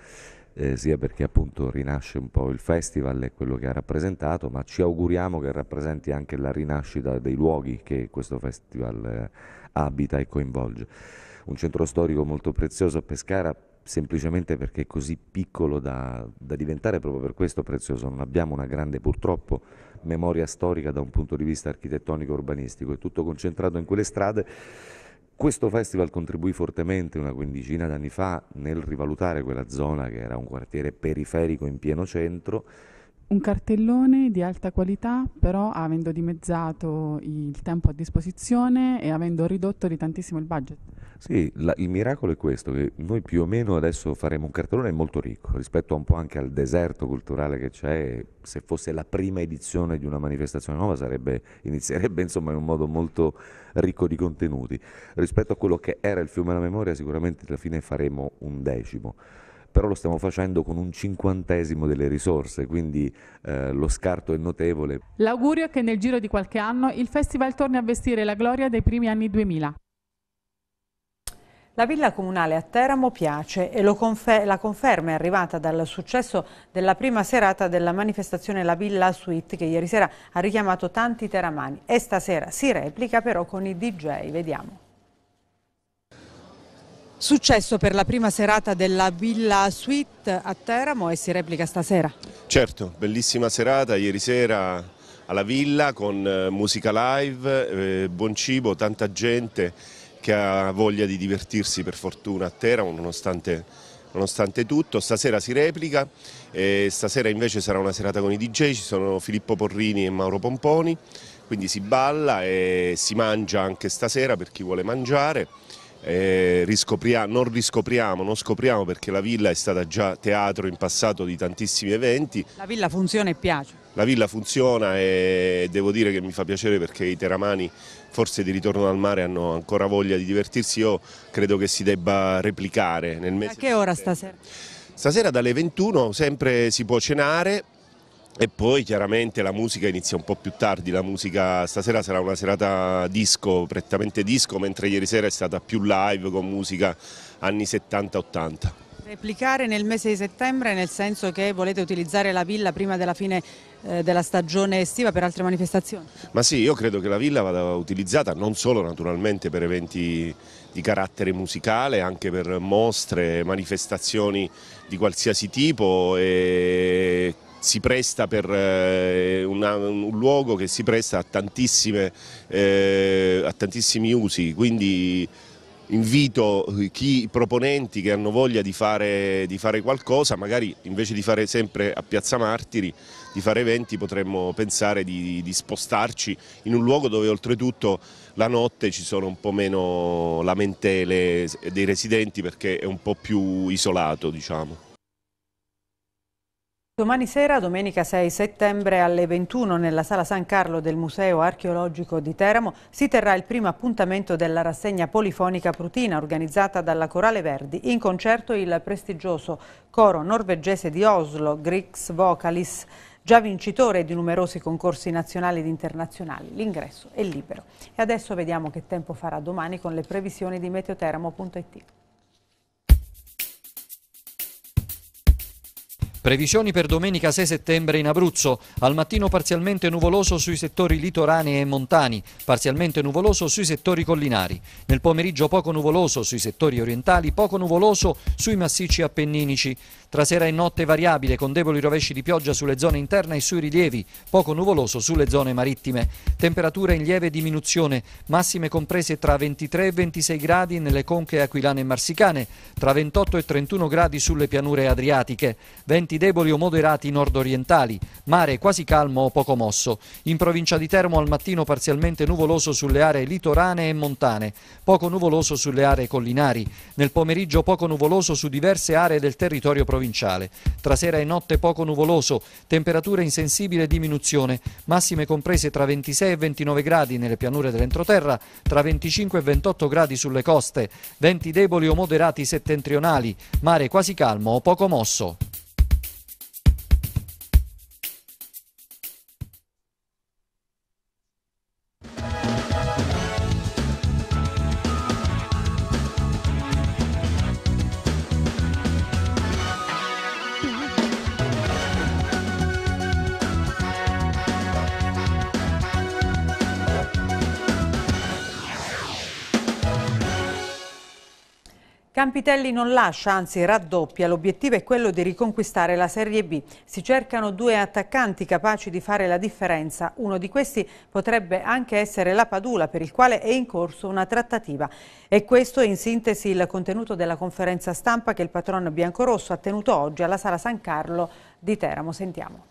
eh, sia perché appunto rinasce un po' il festival e quello che ha rappresentato, ma ci auguriamo che rappresenti anche la rinascita dei luoghi che questo festival eh, abita e coinvolge. Un centro storico molto prezioso a Pescara semplicemente perché è così piccolo da, da, diventare proprio per questo prezioso. Non abbiamo una grande purtroppo memoria storica da un punto di vista architettonico urbanistico, è tutto concentrato in quelle strade. Questo festival contribuì fortemente una quindicina d'anni fa nel rivalutare quella zona che era un quartiere periferico in pieno centro. Un cartellone di alta qualità, però avendo dimezzato il tempo a disposizione e avendo ridotto di tantissimo il budget. Sì, la, il miracolo è questo, che noi più o meno adesso faremo un cartellone molto ricco rispetto un po' anche al deserto culturale che c'è. Se fosse la prima edizione di una manifestazione nuova sarebbe, inizierebbe insomma in un modo molto ricco di contenuti. Rispetto a quello che era il fiume alla memoria sicuramente alla fine faremo un decimo però lo stiamo facendo con un cinquantesimo delle risorse, quindi eh, lo scarto è notevole. L'augurio è che nel giro di qualche anno il festival torni a vestire la gloria dei primi anni 2000. La villa comunale a Teramo piace e confer la conferma è arrivata dal successo della prima serata della manifestazione La Villa Suite che ieri sera ha richiamato tanti teramani e stasera si replica però con i DJ, vediamo. Successo per la prima serata della Villa Suite a Teramo e si replica stasera. Certo, bellissima serata, ieri sera alla villa con eh, musica live, eh, buon cibo, tanta gente che ha voglia di divertirsi per fortuna a Teramo nonostante, nonostante tutto. Stasera si replica, stasera invece sarà una serata con i DJ, ci sono Filippo Porrini e Mauro Pomponi, quindi si balla e si mangia anche stasera per chi vuole mangiare. Eh, riscopriamo, non riscopriamo, non scopriamo perché la villa è stata già teatro in passato di tantissimi eventi. La villa funziona e piace. La villa funziona e devo dire che mi fa piacere perché i teramani forse di ritorno dal mare hanno ancora voglia di divertirsi, io credo che si debba replicare nel mese. A che ora stasera? Stasera dalle 21 sempre si può cenare, e poi chiaramente la musica inizia un po' più tardi, la musica stasera sarà una serata disco, prettamente disco, mentre ieri sera è stata più live con musica anni 70-80. Replicare nel mese di settembre nel senso che volete utilizzare la villa prima della fine eh, della stagione estiva per altre manifestazioni? Ma sì, io credo che la villa vada utilizzata non solo naturalmente per eventi di carattere musicale, anche per mostre, manifestazioni di qualsiasi tipo e si presta per eh, una, un luogo che si presta a, eh, a tantissimi usi, quindi invito chi, i proponenti che hanno voglia di fare, di fare, qualcosa, magari invece di fare sempre a Piazza Martiri, di fare eventi potremmo pensare di, di spostarci in un luogo dove oltretutto la notte ci sono un po' meno lamentele dei residenti perché è un po' più isolato diciamo. Domani sera, domenica 6 settembre alle 21 nella Sala San Carlo del Museo Archeologico di Teramo si terrà il primo appuntamento della rassegna polifonica Prutina organizzata dalla Corale Verdi in concerto il prestigioso coro norvegese di Oslo, Grix Vocalis, già vincitore di numerosi concorsi nazionali ed internazionali. L'ingresso è libero. E adesso vediamo che tempo farà domani con le previsioni di meteoteramo.it. Previsioni per domenica 6 settembre in Abruzzo, al mattino parzialmente nuvoloso sui settori litoranei e montani, parzialmente nuvoloso sui settori collinari, nel pomeriggio poco nuvoloso sui settori orientali, poco nuvoloso sui massicci appenninici, tra sera e notte variabile con deboli rovesci di pioggia sulle zone interne e sui rilievi, poco nuvoloso sulle zone marittime, temperature in lieve diminuzione, massime comprese tra 23 e 26 gradi nelle conche aquilane e marsicane, tra 28 e 31 gradi sulle pianure adriatiche, 20 deboli o moderati nordorientali, mare quasi calmo o poco mosso. In provincia di Termo al mattino parzialmente nuvoloso sulle aree litorane e montane, poco nuvoloso sulle aree collinari, nel pomeriggio poco nuvoloso su diverse aree del territorio provinciale. Tra sera e notte poco nuvoloso, temperature in sensibile diminuzione, massime comprese tra 26 e 29 gradi nelle pianure dell'entroterra, tra 25 e 28 gradi sulle coste, venti deboli o moderati settentrionali, mare quasi calmo o poco mosso. Campitelli non lascia, anzi raddoppia. L'obiettivo è quello di riconquistare la Serie B. Si cercano due attaccanti capaci di fare la differenza. Uno di questi potrebbe anche essere la Padula, per il quale è in corso una trattativa. E questo è in sintesi il contenuto della conferenza stampa che il patrono biancorosso ha tenuto oggi alla Sala San Carlo di Teramo. Sentiamo.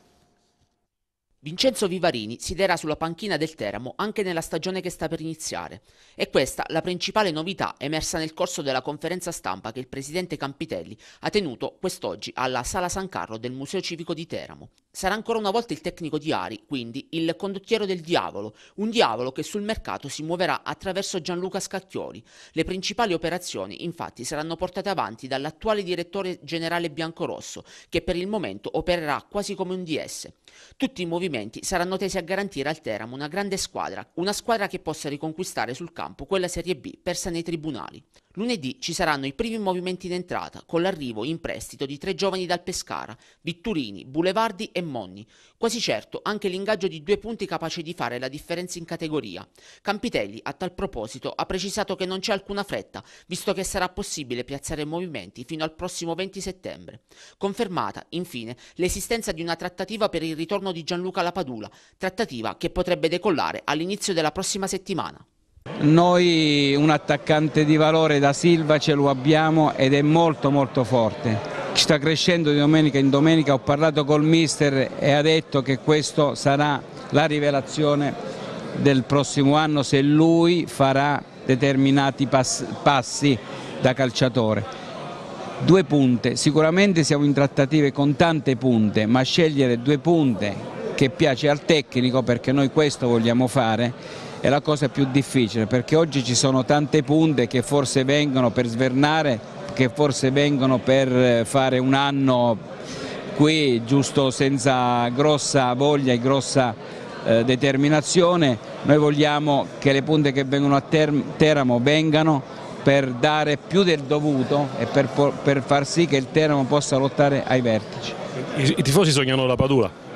Vincenzo Vivarini siederà sulla panchina del Teramo anche nella stagione che sta per iniziare. È questa la principale novità emersa nel corso della conferenza stampa che il presidente Campitelli ha tenuto quest'oggi alla Sala San Carlo del Museo Civico di Teramo sarà ancora una volta il tecnico di Ari, quindi il condottiero del diavolo, un diavolo che sul mercato si muoverà attraverso Gianluca Scacchioli. Le principali operazioni infatti saranno portate avanti dall'attuale direttore generale biancorosso, che per il momento opererà quasi come un DS. Tutti i movimenti saranno tesi a garantire al Teramo una grande squadra, una squadra che possa riconquistare sul campo quella Serie B persa nei tribunali. Lunedì ci saranno i primi movimenti d'entrata con l'arrivo in prestito di tre giovani dal Pescara, Vitturini, Bulevardi e Monni, quasi certo anche l'ingaggio di due punti capaci di fare la differenza in categoria. Campitelli a tal proposito ha precisato che non c'è alcuna fretta, visto che sarà possibile piazzare movimenti fino al prossimo 20 settembre. Confermata, infine, l'esistenza di una trattativa per il ritorno di Gianluca Lapadula, trattativa che potrebbe decollare all'inizio della prossima settimana. Noi un attaccante di valore da Silva ce lo abbiamo ed è molto molto forte. Ci sta crescendo di domenica in domenica, ho parlato col mister e ha detto che questo sarà la rivelazione del prossimo anno se lui farà determinati passi da calciatore. Due punte, sicuramente siamo in trattative con tante punte, ma scegliere due punte che piace al tecnico perché noi questo vogliamo fare è la cosa più difficile perché oggi ci sono tante punte che forse vengono per svernare, che forse vengono per eh, fare un anno qui giusto senza grossa voglia e grossa eh, determinazione. Noi vogliamo che le punte che vengono a ter Teramo vengano per dare più del dovuto e per, per far sì che il Teramo possa lottare ai vertici. I, i tifosi sognano la Padula?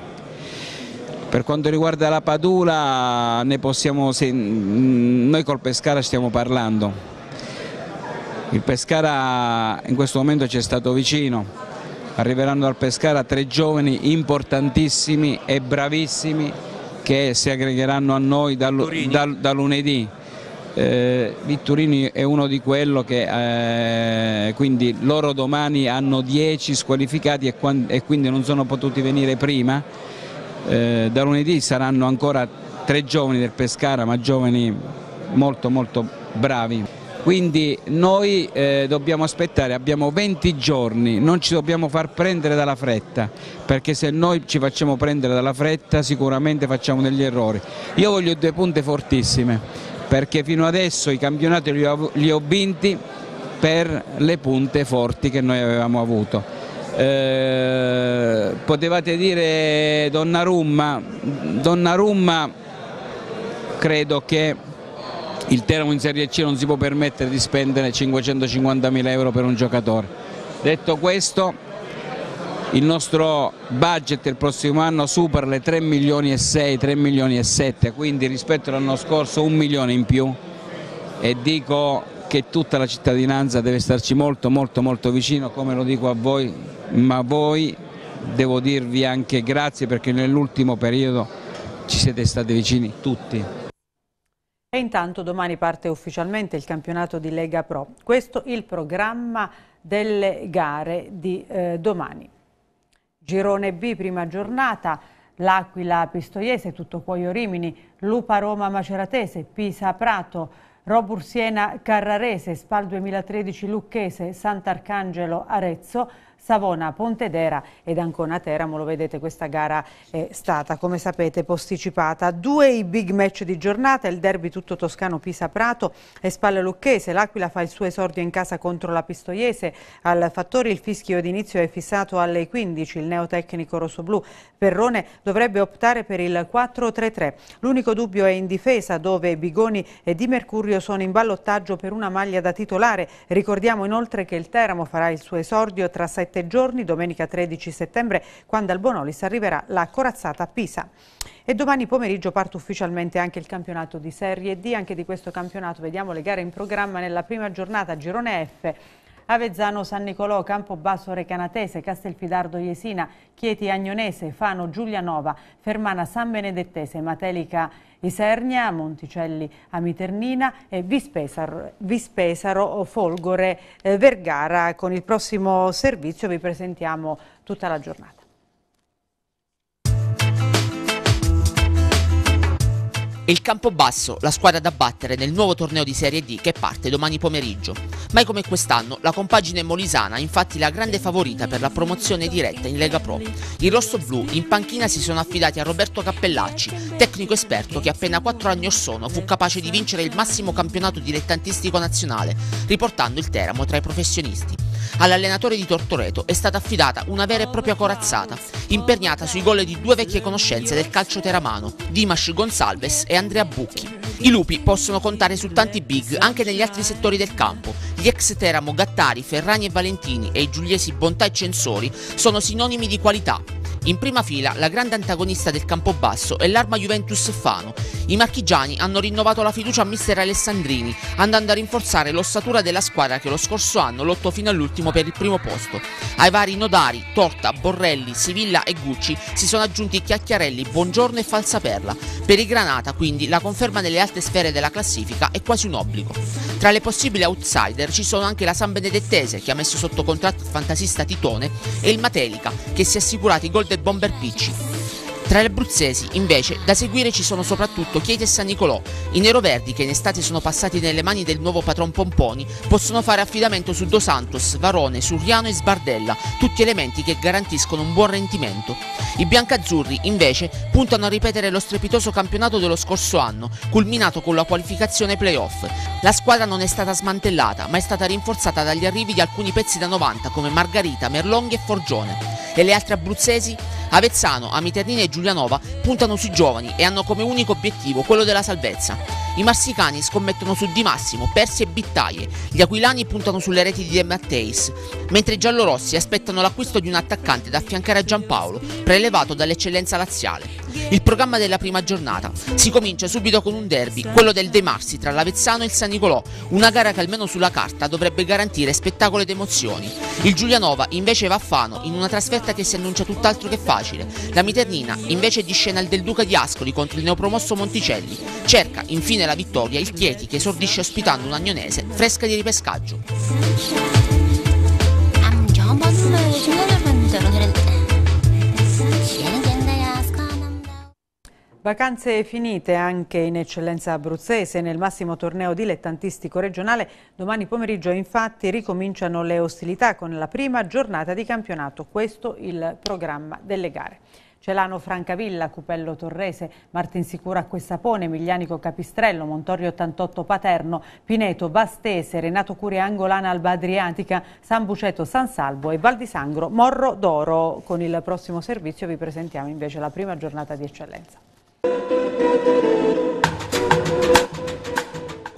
Per quanto riguarda la Padula, possiamo, noi col Pescara stiamo parlando. Il Pescara in questo momento ci è stato vicino, arriveranno al Pescara tre giovani importantissimi e bravissimi che si aggregheranno a noi da, da, da lunedì. Eh, Vitturini è uno di quello che eh, quindi loro domani hanno 10 squalificati e, e quindi non sono potuti venire prima eh, da lunedì saranno ancora tre giovani del Pescara ma giovani molto molto bravi quindi noi eh, dobbiamo aspettare, abbiamo 20 giorni, non ci dobbiamo far prendere dalla fretta, perché se noi ci facciamo prendere dalla fretta sicuramente facciamo degli errori. Io voglio due punte fortissime, perché fino adesso i campionati li ho, li ho vinti per le punte forti che noi avevamo avuto eh, potevate dire Donnarumma, Donnarumma credo che il Teramo in Serie C non si può permettere di spendere 550.000 euro per un giocatore. Detto questo, il nostro budget il prossimo anno supera le 3 milioni e 6, 3 milioni e 7, quindi rispetto all'anno scorso un milione in più e dico che tutta la cittadinanza deve starci molto molto molto vicino come lo dico a voi ma a voi devo dirvi anche grazie perché nell'ultimo periodo ci siete stati vicini tutti. E intanto domani parte ufficialmente il campionato di Lega Pro. Questo il programma delle gare di eh, domani. Girone B, prima giornata, L'Aquila Pistoiese, Tuttocuoio Rimini, Lupa Roma Maceratese, Pisa Prato, Robursiena Carrarese, Spal 2013 Lucchese, Sant'Arcangelo Arezzo, Savona, Pontedera ed Ancona Teramo. Lo vedete, questa gara è stata, come sapete, posticipata. Due i big match di giornata, il derby tutto toscano Pisa-Prato e Spalle Lucchese. L'Aquila fa il suo esordio in casa contro la Pistoiese. Al Fattori il fischio d'inizio è fissato alle 15. Il neotecnico rossoblù Perrone dovrebbe optare per il 4-3-3. L'unico dubbio è in difesa, dove Bigoni e Di Mercurio sono in ballottaggio per una maglia da titolare. Ricordiamo inoltre che il Teramo farà il suo esordio tra sette sette giorni, domenica 13 settembre, quando al Bonolis arriverà la corazzata Pisa. E domani pomeriggio parte ufficialmente anche il campionato di Serie D, anche di questo campionato vediamo le gare in programma nella prima giornata, girone F. Avezzano, San Nicolò, Campobasso, Recanatese, Castelfidardo, Jesina, Chieti, Agnonese, Fano, Giulianova, Fermana, San Benedettese, Matelica, Isernia, Monticelli, Amiternina e Vispesaro, Vispesaro Folgore, eh, Vergara. Con il prossimo servizio vi presentiamo tutta la giornata. È il Campobasso, la squadra da battere nel nuovo torneo di Serie D che parte domani pomeriggio. Mai come quest'anno, la compagine molisana è infatti la grande favorita per la promozione diretta in Lega Pro. I rossoblù in panchina si sono affidati a Roberto Cappellacci, tecnico esperto che appena 4 anni or sono fu capace di vincere il massimo campionato dilettantistico nazionale, riportando il Teramo tra i professionisti. All'allenatore di Tortoreto è stata affidata una vera e propria corazzata, imperniata sui gol di due vecchie conoscenze del calcio teramano, Dimash Gonsalves e Andrea Bucchi. I lupi possono contare su tanti big anche negli altri settori del campo. Gli ex Teramo, Gattari, Ferrani e Valentini e i giuliesi Bontà e Censori sono sinonimi di qualità, in prima fila la grande antagonista del Campobasso è l'arma Juventus Fano. I marchigiani hanno rinnovato la fiducia a mister Alessandrini, andando a rinforzare l'ossatura della squadra che lo scorso anno lottò fino all'ultimo per il primo posto. Ai vari Nodari, Torta, Borrelli, Sivilla e Gucci si sono aggiunti Chiacchiarelli, Buongiorno e Falsaperla. Per i Granata, quindi, la conferma nelle alte sfere della classifica è quasi un obbligo. Tra le possibili outsider ci sono anche la San Benedettese che ha messo sotto contratto il fantasista Titone e il Matelica che si è assicurato i gol del Bomber Picci tra gli abruzzesi, invece, da seguire ci sono soprattutto Chieti e San Nicolò. I neroverdi, che in estate sono passati nelle mani del nuovo patron Pomponi, possono fare affidamento su Dos Santos, Varone, Suriano e Sbardella, tutti elementi che garantiscono un buon rendimento. I biancazzurri, invece, puntano a ripetere lo strepitoso campionato dello scorso anno, culminato con la qualificazione playoff. La squadra non è stata smantellata, ma è stata rinforzata dagli arrivi di alcuni pezzi da 90 come Margarita, Merlonghi e Forgione. E le altre abruzzesi? Avezzano, Amiternina e Giulianova puntano sui giovani e hanno come unico obiettivo quello della salvezza. I marsicani scommettono su Di Massimo, Persi e Bittaie, gli aquilani puntano sulle reti di De Matteis, mentre i giallorossi aspettano l'acquisto di un attaccante da affiancare a Giampaolo, prelevato dall'eccellenza laziale. Il programma della prima giornata si comincia subito con un derby, quello del De Marsi tra l'Avezzano e il San Nicolò, una gara che almeno sulla carta dovrebbe garantire spettacolo ed emozioni. Il Giulianova invece va a Fano in una trasferta che si annuncia tutt'altro che facile. La Miternina invece di scena al del Duca di Ascoli contro il neopromosso Monticelli. Cerca infine infine la vittoria il Chieti che esordisce ospitando un agnonese fresca di ripescaggio. Vacanze finite anche in eccellenza abruzzese nel massimo torneo dilettantistico regionale. Domani pomeriggio infatti ricominciano le ostilità con la prima giornata di campionato. Questo il programma delle gare. Celano Francavilla, Cupello Torrese, Martin Sicura Quessapone, Miglianico Capistrello, Montorio 88 Paterno, Pineto, Bastese, Renato Curia Angolana, Alba Adriatica, San Buceto, San Salvo e Val di Sangro, Morro d'Oro. Con il prossimo servizio vi presentiamo invece la prima giornata di eccellenza.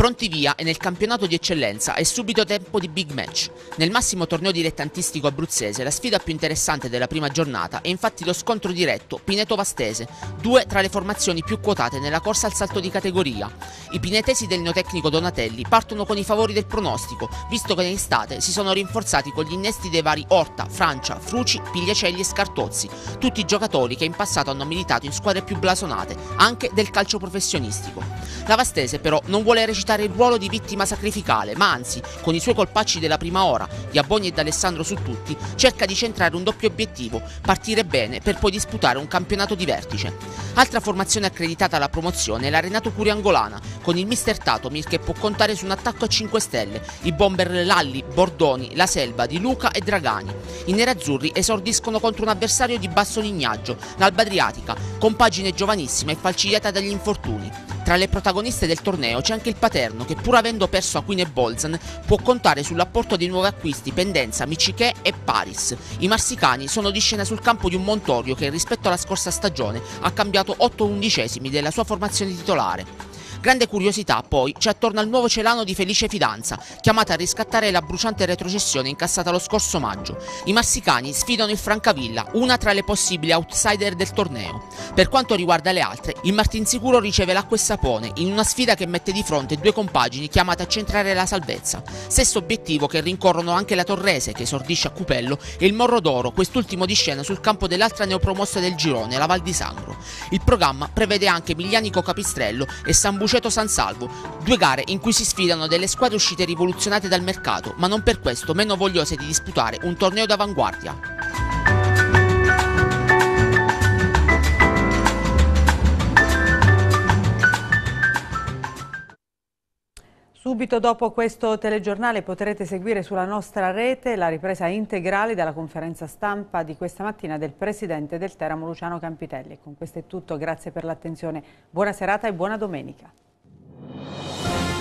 Pronti via e nel campionato di eccellenza è subito tempo di big match. Nel massimo torneo dilettantistico abruzzese la sfida più interessante della prima giornata è infatti lo scontro diretto Pineto-Vastese, due tra le formazioni più quotate nella corsa al salto di categoria. I pinetesi del neotecnico Donatelli partono con i favori del pronostico, visto che in estate si sono rinforzati con gli innesti dei vari Orta, Francia, Fruci, Pigliacelli e Scartozzi, tutti giocatori che in passato hanno militato in squadre più blasonate, anche del calcio professionistico. La Vastese però non vuole recitare esercitare il ruolo di vittima sacrificale, ma anzi, con i suoi colpacci della prima ora, di Abboni e d'Alessandro su tutti, cerca di centrare un doppio obiettivo, partire bene per poi disputare un campionato di vertice. Altra formazione accreditata alla promozione è la Renato Curiangolana, con il mister Tatomir che può contare su un attacco a 5 stelle, i bomber Lalli, Bordoni, La Selva, Di Luca e Dragani. I nerazzurri esordiscono contro un avversario di basso lignaggio, l'Alba Adriatica, con pagine giovanissime e falcidiata dagli infortuni. Tra le protagoniste del torneo c'è anche il Patera, Salerno che pur avendo perso Aquino e Bolzan può contare sull'apporto di nuovi acquisti Pendenza, Micichè e Paris. I marsicani sono di scena sul campo di un Montorio che rispetto alla scorsa stagione ha cambiato 8 undicesimi della sua formazione titolare. Grande curiosità poi c'è attorno al nuovo celano di Felice Fidanza, chiamata a riscattare la bruciante retrocessione incassata lo scorso maggio. I massicani sfidano il Francavilla, una tra le possibili outsider del torneo. Per quanto riguarda le altre, il Martinsicuro riceve l'acqua e sapone in una sfida che mette di fronte due compagini chiamate a centrare la salvezza. Stesso obiettivo che rincorrono anche la Torrese, che esordisce a Cupello, e il Morro d'Oro, quest'ultimo di scena sul campo dell'altra neopromossa del girone, la Val di Sangro. Il programma prevede anche Miglianico Capistrello e San Buccio Luceto San Salvo, due gare in cui si sfidano delle squadre uscite rivoluzionate dal mercato, ma non per questo meno vogliose di disputare un torneo d'avanguardia. Subito dopo questo telegiornale potrete seguire sulla nostra rete la ripresa integrale della conferenza stampa di questa mattina del Presidente del Teramo Luciano Campitelli. Con questo è tutto, grazie per l'attenzione, buona serata e buona domenica.